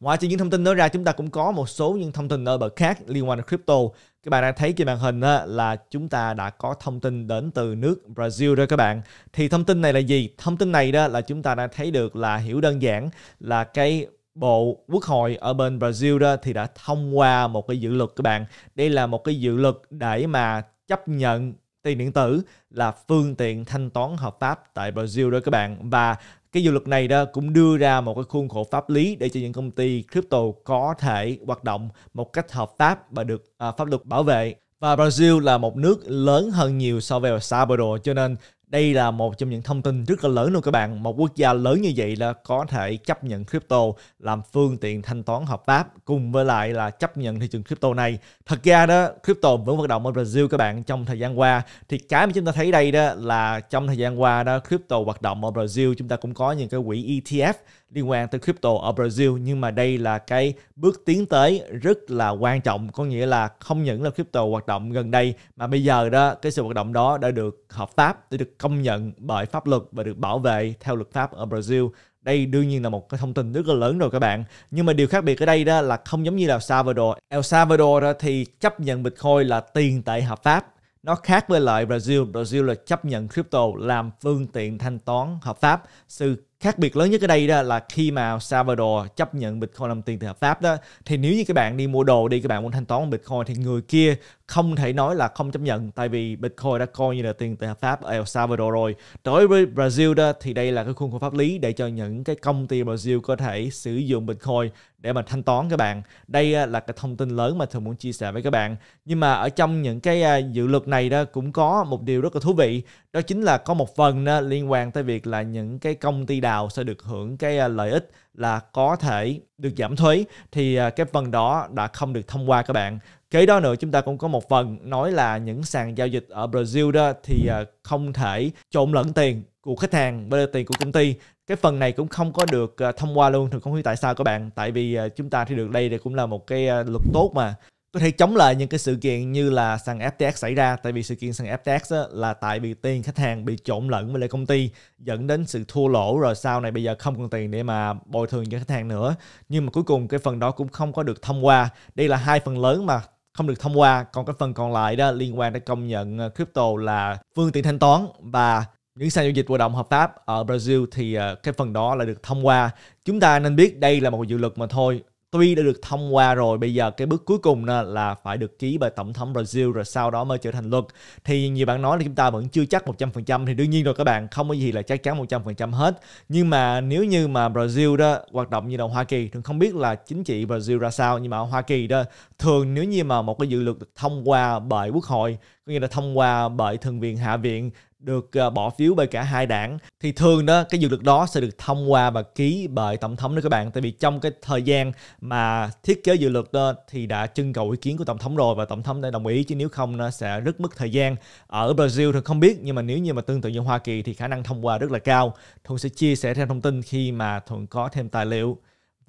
Ngoài trừ những thông tin đó ra chúng ta cũng có một số những thông tin ở bậc khác liên quan đến crypto. Các bạn đang thấy trên màn hình là chúng ta đã có thông tin đến từ nước Brazil đó các bạn. Thì thông tin này là gì? Thông tin này đó là chúng ta đã thấy được là hiểu đơn giản là cái bộ quốc hội ở bên Brazil đó thì đã thông qua một cái dự luật các bạn. Đây là một cái dự luật để mà chấp nhận tiền điện tử là phương tiện thanh toán hợp pháp tại Brazil đó các bạn và cái dự luật này đó cũng đưa ra một cái khuôn khổ pháp lý để cho những công ty crypto có thể hoạt động một cách hợp pháp và được à, pháp luật bảo vệ và Brazil là một nước lớn hơn nhiều so với El Salvador cho nên đây là một trong những thông tin rất là lớn luôn các bạn. Một quốc gia lớn như vậy là có thể chấp nhận crypto làm phương tiện thanh toán hợp pháp cùng với lại là chấp nhận thị trường crypto này. Thật ra đó, crypto vẫn hoạt động ở Brazil các bạn trong thời gian qua. Thì cái mà chúng ta thấy đây đó là trong thời gian qua đó crypto hoạt động ở Brazil chúng ta cũng có những cái quỹ ETF liên quan tới crypto ở Brazil nhưng mà đây là cái bước tiến tới rất là quan trọng có nghĩa là không những là crypto hoạt động gần đây mà bây giờ đó cái sự hoạt động đó đã được hợp pháp đã được công nhận bởi pháp luật và được bảo vệ theo luật pháp ở Brazil. Đây đương nhiên là một cái thông tin rất là lớn rồi các bạn. Nhưng mà điều khác biệt ở đây đó là không giống như là El Salvador. El Salvador thì chấp nhận Bitcoin là tiền tệ hợp pháp. Nó khác với lại Brazil. Brazil là chấp nhận crypto làm phương tiện thanh toán hợp pháp. Sự khác biệt lớn nhất ở đây đó là khi mà Salvador chấp nhận Bitcoin làm tiền tệ hợp pháp đó thì nếu như các bạn đi mua đồ đi các bạn muốn thanh toán Bitcoin thì người kia không thể nói là không chấp nhận tại vì Bitcoin đã coi như là tiền tệ hợp pháp ở El Salvador rồi. Đối với Brazil đó thì đây là cái khuôn khổ pháp lý để cho những cái công ty Brazil có thể sử dụng Bitcoin để mà thanh toán các bạn. Đây à, là cái thông tin lớn mà thường muốn chia sẻ với các bạn. Nhưng mà ở trong những cái à, dự luật này đó cũng có một điều rất là thú vị, đó chính là có một phần à, liên quan tới việc là những cái công ty đa nào sẽ được hưởng cái à, lợi ích là có thể được giảm thuế thì à, cái phần đó đã không được thông qua các bạn kế đó nữa chúng ta cũng có một phần nói là những sàn giao dịch ở Brazil đó thì à, không thể trộn lẫn tiền của khách hàng với tiền của công ty cái phần này cũng không có được thông qua luôn thì không hiểu tại sao các bạn tại vì chúng ta thì được đây thì cũng là một cái luật tốt mà có thể chống lại những cái sự kiện như là sàn FTX xảy ra tại vì sự kiện sàn FTX á, là tại vì tiền khách hàng bị trộn lẫn với lại công ty dẫn đến sự thua lỗ rồi sau này bây giờ không còn tiền để mà bồi thường cho khách hàng nữa nhưng mà cuối cùng cái phần đó cũng không có được thông qua đây là hai phần lớn mà không được thông qua còn cái phần còn lại đó liên quan đến công nhận ờ, crypto là phương tiện thanh toán và những sàn giao dịch hoạt động hợp pháp ở Brazil thì ờ, cái phần đó là được thông qua. Chúng ta nên biết đây là một dự luật mà thôi tuy đã được thông qua rồi bây giờ cái bước cuối cùng là phải được ký bởi tổng thống Brazil rồi sau đó mới trở thành luật thì nhiều bạn nói là chúng ta vẫn chưa chắc 100% thì đương nhiên rồi các bạn không có gì là chắc chắn 100% hết nhưng mà nếu như mà Brazil đó hoạt động như là Hoa Kỳ thường không biết là chính trị Brazil ra sao nhưng mà ở Hoa Kỳ đó thường nếu như mà một cái dự luật được thông qua bởi quốc hội có nghĩa là thông qua bởi thượng viện hạ viện được ờ, bỏ phiếu bởi cả hai đảng thì thường đó cái dự luật đó sẽ được thông qua và ký bởi tổng thống đó các bạn tại vì trong cái thời gian mà thiết kế dự luật đó thì đã trưng cầu ý kiến của tổng thống rồi và tổng thống đã đồng ý chứ nếu không nó sẽ rất mất thời gian ở Brazil thì không biết nhưng mà nếu như mà tương tự như Hoa Kỳ thì khả năng thông qua rất là cao thuận sẽ chia sẻ thêm thông tin khi mà thuận có thêm tài liệu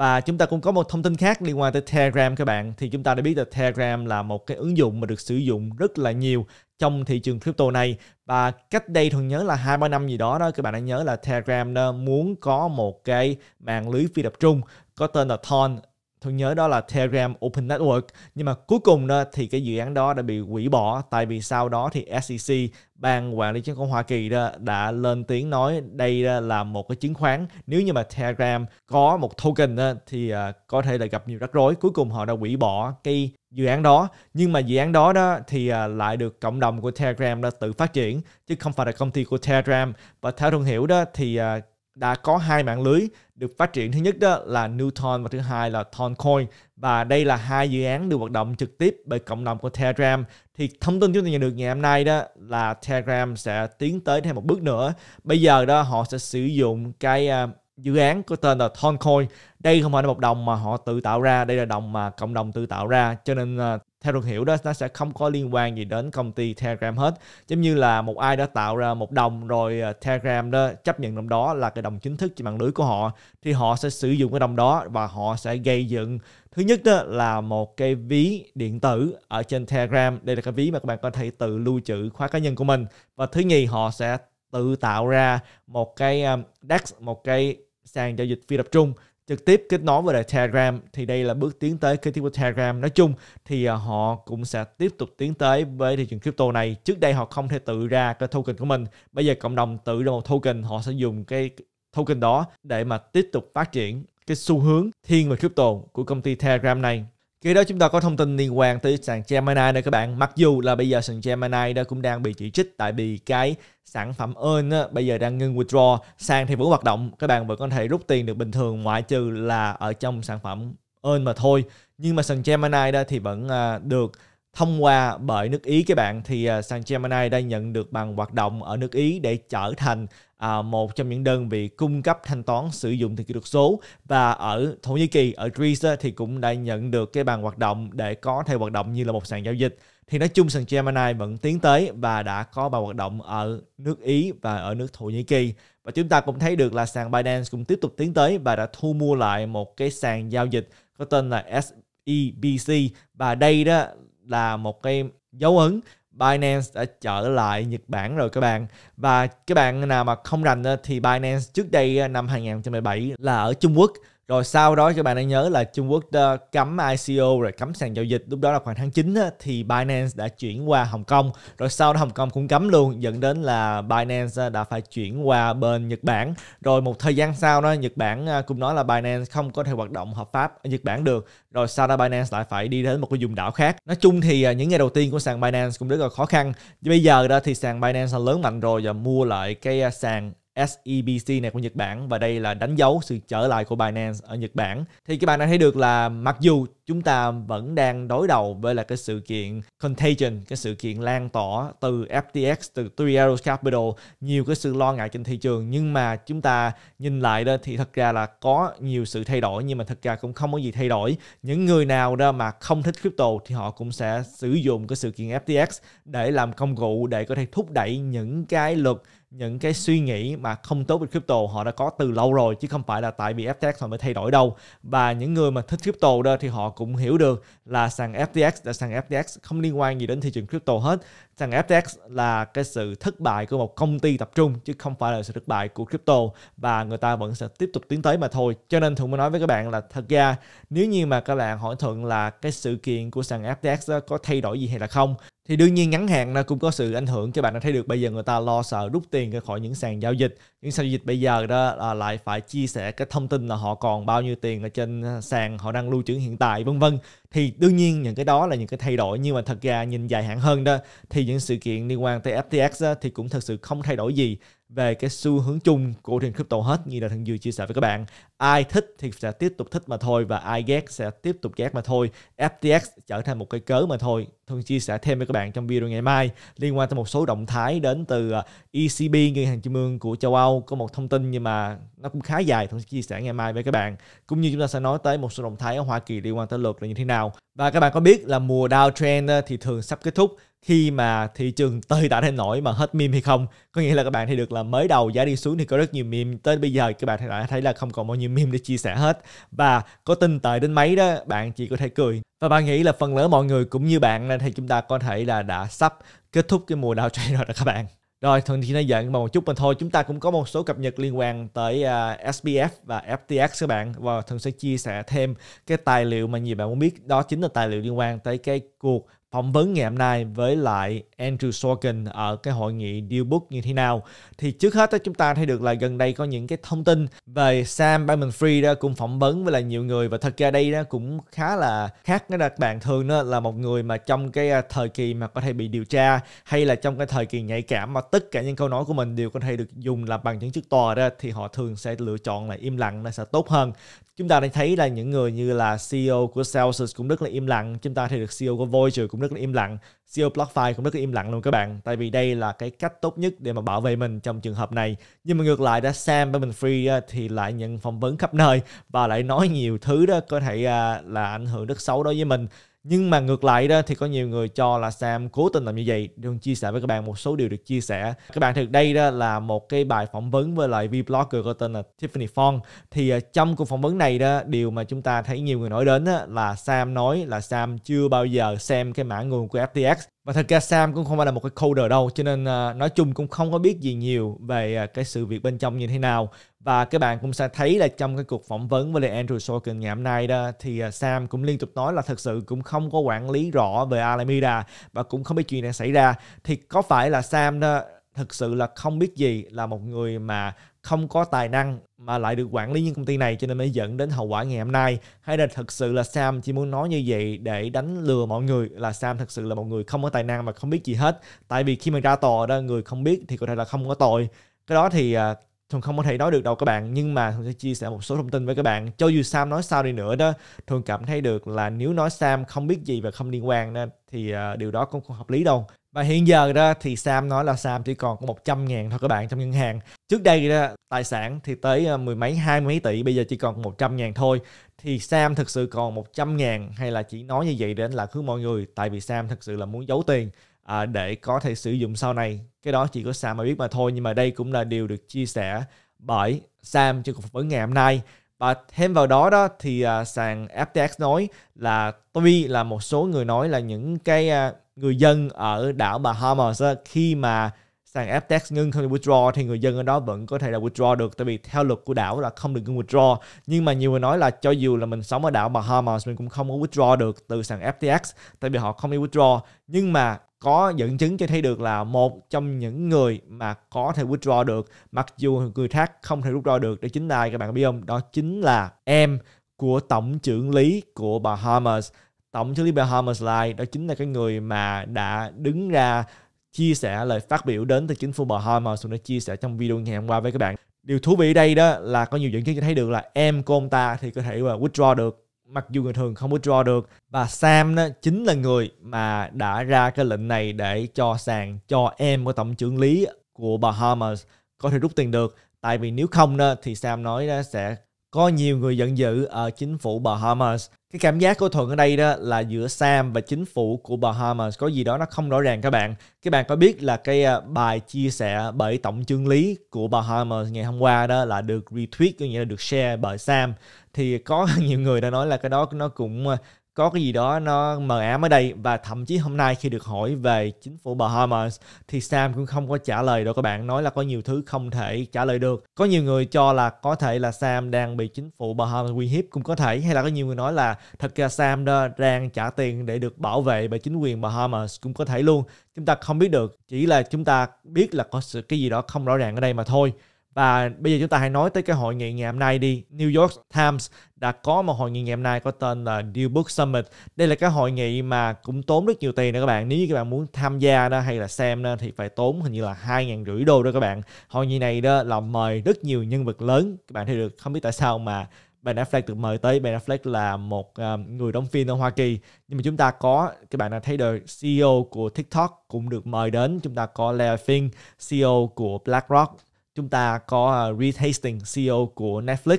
và chúng ta cũng có một thông tin khác liên quan tới Telegram các bạn thì chúng ta đã biết là Telegram là một cái ứng dụng mà được sử dụng rất là nhiều trong thị trường crypto này và cách đây thường nhớ là hai ba năm gì đó đó các bạn đã nhớ là Telegram đó muốn có một cái mạng lưới phi tập trung có tên là Thon tôi nhớ đó là Telegram Open Network nhưng mà cuối cùng đó thì cái dự án đó đã bị hủy bỏ tại vì sau đó thì SEC ban quản lý chứng khoán Hoa Kỳ đó đã lên tiếng nói đây là một cái chứng khoán nếu như mà Telegram có một token đó, thì à, có thể là gặp nhiều rắc rối cuối cùng họ đã hủy bỏ cái dự án đó nhưng mà dự án đó đó thì à, lại được cộng đồng của Telegram đã tự phát triển chứ không phải là công ty của Telegram và theo thông hiểu đó thì à, đã có hai mạng lưới được phát triển thứ nhất đó là Newton và thứ hai là Toncoin và đây là hai dự án được hoạt động trực tiếp bởi cộng đồng của Telegram thì thông tin chúng ta nhận được ngày hôm nay đó là Telegram sẽ tiến tới thêm một bước nữa bây giờ đó họ sẽ sử dụng cái uh, dự án có tên là Toncoin đây không phải là một đồng mà họ tự tạo ra đây là đồng mà cộng đồng tự tạo ra cho nên uh, theo được hiểu đó nó sẽ không có liên quan gì đến công ty Telegram hết giống như là một ai đã tạo ra một đồng rồi à, Telegram đó chấp nhận đồng đó là cái đồng chính thức trên mạng lưới của họ thì họ sẽ sử dụng cái đồng đó và họ sẽ gây dựng thứ nhất đó là một cái ví điện tử ở trên Telegram đây là cái ví mà các bạn có thể tự lưu trữ khóa cá nhân của mình và thứ nhì họ sẽ tự tạo ra một cái à, DEX một cái sàn giao dịch phi tập trung trực tiếp kết nối với đại Telegram thì đây là bước tiến tới kế tiếp của Telegram. Nói chung thì à, họ cũng sẽ tiếp tục tiến tới với thị trường crypto này. Trước đây họ không thể tự ra cái token của mình. Bây giờ cộng đồng tự ra một token, họ sẽ dùng cái token đó để mà tiếp tục phát triển cái xu hướng thiên về crypto của công ty Telegram này. Khi đó chúng ta có thông tin liên quan tới sàn Gemini nữa các bạn. Mặc dù là bây giờ sàn Gemini đó cũng đang bị chỉ trích tại vì cái sản phẩm earn á, bây giờ đang ngưng withdraw. Sàn thì vẫn hoạt động, các bạn vẫn có thể rút tiền được bình thường ngoại trừ là ở trong sản phẩm earn mà thôi. Nhưng mà sàn Gemini đó thì vẫn à, được thông qua bởi nước Ý các bạn thì uh, sàn Gemini đang nhận được bằng hoạt động ở nước Ý để trở thành à, một trong những đơn vị cung cấp thanh toán sử dụng tiền kỹ thuật số và ở Thổ Nhĩ Kỳ ở Greece thì cũng đã nhận được cái bàn hoạt động để có thể hoạt động như là một sàn giao dịch thì nói chung sàn Gemini vẫn tiến tới và đã có bàn hoạt động ở nước Ý và ở nước Thổ Nhĩ Kỳ và chúng ta cũng thấy được là sàn Binance cũng tiếp tục tiến tới và đã thu mua lại một cái sàn giao dịch có tên là SEBC và đây đó là một cái dấu ấn Binance đã trở lại Nhật Bản rồi các bạn và các bạn nào mà không rành thì Binance trước đây năm 2017 là ở Trung Quốc rồi sau đó các bạn đang nhớ là Trung Quốc đã ờ, cấm ICO rồi cấm sàn giao dịch lúc đó là khoảng tháng 9 á, thì Binance đã chuyển qua Hồng Kông rồi sau đó Hồng Kông cũng cấm luôn dẫn đến là Binance ờ, đã phải chuyển qua bên Nhật Bản rồi một thời gian sau đó Nhật Bản ờ, cũng nói là Binance không có thể hoạt động hợp pháp ở Nhật Bản được rồi sau đó Binance lại phải đi đến một cái vùng đảo khác nói chung thì những ngày đầu tiên của sàn Binance cũng rất là khó khăn bây giờ đó thì sàn Binance là lớn mạnh rồi và mua lại cái sàn SEBC này của Nhật Bản và đây là đánh dấu sự trở lại của Binance ở Nhật Bản. Thì các bạn đã thấy được là mặc dù chúng ta vẫn đang đối đầu với là cái sự kiện contagion, cái sự kiện lan tỏa từ FTX, từ Three Arrows Capital, nhiều cái sự lo ngại trên thị trường nhưng mà chúng ta nhìn lại đó thì thật ra là có nhiều sự thay đổi nhưng mà thật ra cũng không có gì thay đổi. Những người nào đó mà không thích crypto thì họ cũng sẽ sử dụng cái sự kiện FTX để làm công cụ để có thể thúc đẩy những cái luật những cái suy nghĩ mà không tốt về crypto họ đã có từ lâu rồi chứ không phải là tại vì FTX họ mới thay đổi đâu và những người mà thích crypto đó thì họ cũng hiểu được là sàn FTX là sàn FTX không liên quan gì đến thị trường crypto hết sàn FTX là cái sự thất bại của một công ty tập trung chứ không phải là sự thất bại của crypto và người ta vẫn sẽ tiếp tục tiến tới mà thôi cho nên thuận mới nói với các bạn là thật ra nếu như mà các bạn hỏi thuận là cái sự kiện của sàn FTX có thay đổi gì hay là không thì đương nhiên ngắn hạn nó cũng có sự ảnh hưởng các bạn đã thấy được bây giờ người ta lo sợ rút tiền ra khỏi những sàn giao dịch những sàn giao dịch bây giờ đó là lại phải chia sẻ cái thông tin là họ còn bao nhiêu tiền ở trên ờ, sàn họ đang lưu trữ hiện tại vân vân thì đương nhiên những cái đó là những cái thay đổi nhưng mà thật ra nhìn dài hạn hơn đó thì những sự kiện liên quan tới FTX đó, thì cũng thật sự không thay đổi gì về cái xu hướng chung của thị trường crypto hết như là thằng Dư chia sẻ với các bạn ai thích thì sẽ tiếp tục thích mà thôi và ai ghét sẽ tiếp tục ghét mà thôi FTX trở thành một cái cớ mà thôi thường chia sẻ thêm với các bạn trong video ngày mai liên quan tới một số động thái đến từ à, ECB ngân hàng trung ương của châu Âu có một thông tin nhưng mà nó cũng khá dài thường chia sẻ ngày mai với các bạn cũng như chúng ta sẽ nói tới một số động thái ở Hoa Kỳ liên quan tới luật là như thế nào và các bạn có biết là mùa downtrend à, thì thường sắp kết thúc khi mà thị trường tơi tả đến nổi mà hết meme hay không có nghĩa là các bạn thấy được là mới đầu giá đi xuống thì có rất nhiều meme tới bây giờ các bạn đã thấy là không còn bao nhiêu meme để chia sẻ hết và có tin tệ đến mấy đó bạn chỉ có thể cười và bạn nghĩ là phần lớn mọi người cũng như bạn nên thì chúng ta có thể là đã sắp kết thúc cái mùa đào trade rồi đó các bạn rồi thường thì nó giận một chút mà thôi chúng ta cũng có một số cập nhật liên quan tới uh, à, SPF và FTX các bạn và thường sẽ chia sẻ thêm cái tài liệu mà nhiều bạn muốn biết đó chính là tài liệu liên quan tới cái cuộc phỏng vấn ngày hôm nay với lại Andrew Sorkin ở cái hội nghị DealBook như thế nào. Thì trước hết đó, chúng ta thấy được là gần đây có những cái thông tin về Sam Bankman-Fried đó cũng phỏng vấn với là nhiều người và thật ra đây đó cũng khá là khác với các bạn thường đó là một người mà trong cái à, thời kỳ mà có thể bị điều tra hay là trong cái thời kỳ nhạy cảm mà tất cả những câu nói của mình đều có thể được dùng làm bằng chứng trước tòa đó thì họ thường sẽ lựa chọn là im lặng là sẽ tốt hơn chúng ta đang thấy là những người như là CEO của Celsius cũng rất là im lặng chúng ta thấy được CEO của Voyager cũng cũng rất là im lặng CEO BlockFi cũng rất là im lặng luôn các bạn tại vì đây là cái cách tốt nhất để mà bảo vệ mình trong trường hợp này nhưng mà ngược lại đã Sam với mình free thì lại nhận phỏng vấn khắp nơi và lại nói nhiều thứ đó có thể à, là ảnh hưởng rất xấu đối với mình nhưng mà ngược lại đó thì có nhiều người cho là Sam cố tình làm như vậy để chia sẻ với các bạn một số điều được chia sẻ các bạn thực đây đó là một cái bài phỏng vấn với lại vlogger có tên là Tiffany Fong thì à, trong cuộc phỏng vấn này đó điều mà chúng ta thấy nhiều người nói đến là Sam nói là Sam chưa bao giờ xem cái mã nguồn của FTX và thật ra Sam cũng không phải là một cái coder đâu cho nên uh, nói chung cũng không có biết gì nhiều về uh, cái sự việc bên trong như thế nào và các bạn cũng sẽ thấy là trong cái cuộc phỏng vấn với lại Andrew Sorkin ngày hôm nay đó thì uh, Sam cũng liên tục nói là thật sự cũng không có quản lý rõ về Alameda và cũng không biết chuyện này xảy ra thì có phải là Sam đó thực sự là không biết gì là một người mà không có tài năng mà lại được quản lý những công ty này cho nên mới dẫn đến hậu quả ngày hôm nay hay là thực sự là Sam chỉ muốn nói như vậy để đánh lừa mọi người là Sam thực sự là một người không có tài năng mà không biết gì hết tại vì khi mà ra tòa đó người không biết thì có thể là không có tội cái đó thì à, thường không có thể nói được đâu các bạn nhưng mà thường sẽ chia sẻ một số thông tin với các bạn cho dù Sam nói sao đi nữa đó thường cảm thấy được là nếu nói Sam không biết gì và không liên quan đó, thì à, điều đó cũng không hợp lý đâu và hiện giờ đó thì Sam nói là Sam chỉ còn có 100 ngàn thôi các bạn trong ngân hàng. Trước đây đó, tài sản thì tới ờ, mười mấy, hai mấy tỷ, bây giờ chỉ còn 100 ngàn thôi. Thì Sam thực sự còn 100 ngàn hay là chỉ nói như vậy để anh lạc hướng mọi người. Tại vì Sam thực sự là muốn giấu tiền à, để có thể sử dụng sau này. Cái đó chỉ có Sam mà biết mà thôi. Nhưng mà đây cũng là điều được chia sẻ bởi Sam trong cuộc phỏng vấn ngày hôm nay. Và thêm vào đó đó thì uh, sàn FTX nói là tuy là một số người nói là những cái uh, người dân ở đảo Bahamas á, khi mà sàn FTX ngưng không được withdraw thì người dân ở đó vẫn có thể là withdraw được tại vì theo luật của đảo là không được ngưng withdraw nhưng mà nhiều người nói là cho dù là mình sống ở đảo Bahamas mình cũng không có withdraw được từ sàn FTX tại vì họ không đi withdraw nhưng mà có dẫn chứng cho thấy được là một trong những người mà có thể withdraw được mặc dù người khác không thể withdraw được đó chính là các bạn biết không đó chính là em của tổng trưởng lý của Bahamas tổng thống Liberal Thomas Lai đó chính là cái người mà đã đứng ra chia sẻ lời phát biểu đến từ chính phủ bà Thomas đã chia sẻ trong video ngày hôm qua với các bạn điều thú vị đây đó là có nhiều dẫn chứng cho thấy được là em của ông ta thì có thể là withdraw được mặc dù người thường không withdraw được và Sam đó chính là người mà đã ra cái lệnh này để cho sàn cho em của tổng trưởng lý của Bahamas có thể rút tiền được tại vì nếu không đó thì Sam nói đó sẽ có nhiều người giận dữ ở chính phủ Bahamas. Cái cảm giác của Thuận ở đây đó là giữa Sam và chính phủ của Bahamas có gì đó nó không rõ ràng các bạn. Các bạn có biết là cái à, bài chia sẻ bởi tổng chương lý của Bahamas ngày hôm qua đó là được retweet, có nghĩa là được share bởi Sam. Thì có nhiều người đã nói là cái đó nó cũng à, có cái gì đó nó mờ ám ở đây và thậm chí hôm nay khi được hỏi về chính phủ Bahamas thì Sam cũng không có trả lời đâu các bạn nói là có nhiều thứ không thể trả lời được có nhiều người cho là có thể là Sam đang bị chính phủ Bahamas uy hiếp cũng có thể hay là có nhiều người nói là thật ra Sam đó đang trả tiền để được bảo vệ bởi chính quyền Bahamas cũng có thể luôn chúng ta không biết được chỉ là chúng ta biết là có sự cái gì đó không rõ ràng ở đây mà thôi và bây giờ chúng ta hãy nói tới cái hội nghị ngày hôm nay đi. New York Times đã có một hội nghị ngày hôm nay có tên là Deal Book Summit. Đây là cái hội nghị mà cũng tốn rất nhiều tiền đó các bạn. Nếu như các bạn muốn tham gia đó hay là xem đó thì phải tốn hình như là hai ngàn rưỡi đô đó các bạn. Hội nghị này đó là mời rất nhiều nhân vật lớn. Các bạn thấy được không biết tại sao mà Ben Affleck được mời tới Ben Affleck là một um, người đóng phim ở Hoa Kỳ nhưng mà chúng ta có các bạn đã thấy được CEO của TikTok cũng được mời đến chúng ta có Larry Fink CEO của BlackRock chúng ta có à, Reed Hastings CEO của Netflix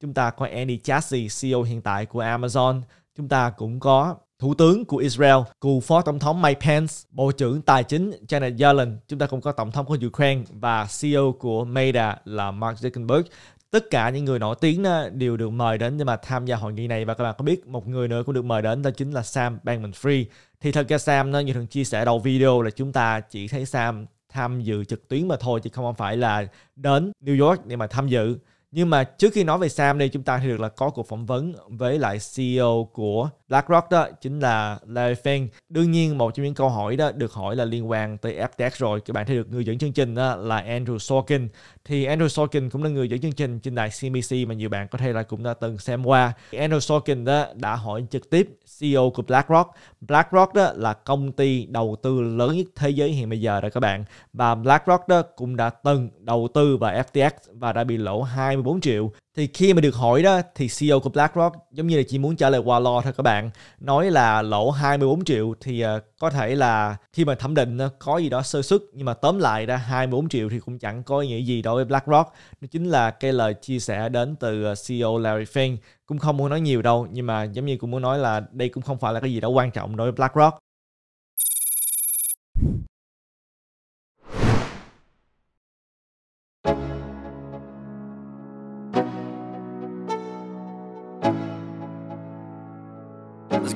chúng ta có Andy Jassy CEO hiện tại của Amazon chúng ta cũng có Thủ tướng của Israel, cựu phó tổng thống Mike Pence, Bộ trưởng Tài chính Janet Yellen, chúng ta cũng có tổng thống của Ukraine và CEO của Meta là Mark Zuckerberg. Tất cả những người nổi tiếng à, đều được mời đến để mà tham gia hội nghị này và các bạn có biết một người nữa cũng được mời đến đó chính là Sam Bankman-Fried. Thì thật ra Sam như thường chia sẻ đầu video là chúng ta chỉ thấy Sam tham dự trực tuyến mà thôi chứ không phải là đến New York để mà tham dự nhưng mà trước khi nói về Sam đây chúng ta thì được là có cuộc phỏng vấn với lại CEO của BlackRock đó chính là Larry Fink. Đương nhiên một trong những câu hỏi đó được hỏi là liên quan tới FTX rồi. Các bạn thấy được người dẫn chương trình đó là Andrew Sorkin. Thì Andrew Sorkin cũng là người dẫn chương trình trên đài CNBC mà nhiều bạn có thể là cũng đã từng xem qua. Andrew Sorkin đó đã hỏi trực tiếp CEO của BlackRock. BlackRock đó là công ty đầu tư lớn nhất thế giới hiện bây giờ rồi các bạn. Và BlackRock đó cũng đã từng đầu tư vào FTX và đã bị lỗ 24 triệu thì khi mà được hỏi đó thì CEO của BlackRock giống như là chỉ muốn trả lời qua lo thôi các bạn nói là lỗ 24 triệu thì ờ, có thể là khi mà thẩm định uh, có gì đó sơ xuất nhưng mà tóm lại ra 24 triệu thì cũng chẳng có ý nghĩa gì đối với BlackRock nó chính là cái lời chia sẻ đến từ ờ, CEO Larry Fink cũng không muốn nói nhiều đâu nhưng mà giống như cũng muốn nói là đây cũng không phải là cái gì đó quan trọng đối với BlackRock